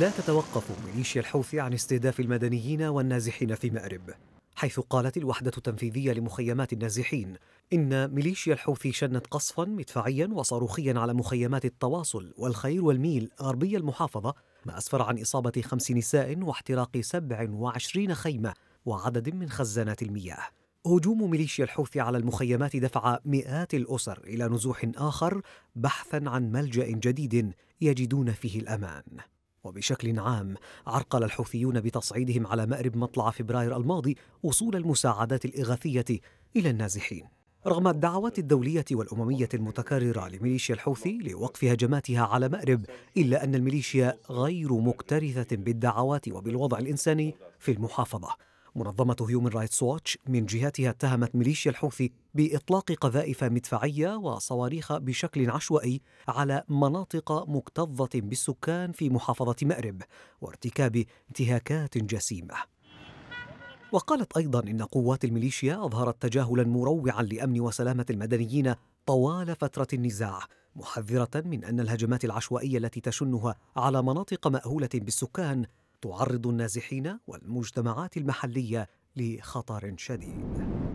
لا تتوقف ميليشيا الحوثي عن استهداف المدنيين والنازحين في مأرب حيث قالت الوحدة التنفيذية لمخيمات النازحين إن ميليشيا الحوثي شنت قصفا مدفعيا وصاروخيا على مخيمات التواصل والخير والميل غربي المحافظة ما أسفر عن إصابة خمس نساء واحتراق 27 خيمة وعدد من خزانات المياه هجوم ميليشيا الحوثي على المخيمات دفع مئات الأسر إلى نزوح آخر بحثا عن ملجأ جديد يجدون فيه الأمان وبشكل عام عرقل الحوثيون بتصعيدهم على مأرب مطلع فبراير الماضي وصول المساعدات الإغاثية إلى النازحين رغم الدعوات الدولية والأممية المتكررة لميليشيا الحوثي لوقف هجماتها على مأرب إلا أن الميليشيا غير مكترثة بالدعوات وبالوضع الإنساني في المحافظة منظمة هيومن رايتس واتش من جهتها اتهمت ميليشيا الحوثي بإطلاق قذائف مدفعية وصواريخ بشكل عشوائي على مناطق مكتظة بالسكان في محافظة مأرب وارتكاب انتهاكات جسيمة وقالت أيضا إن قوات الميليشيا أظهرت تجاهلا مروعا لأمن وسلامة المدنيين طوال فترة النزاع محذرة من أن الهجمات العشوائية التي تشنها على مناطق مأهولة بالسكان تعرض النازحين والمجتمعات المحليه لخطر شديد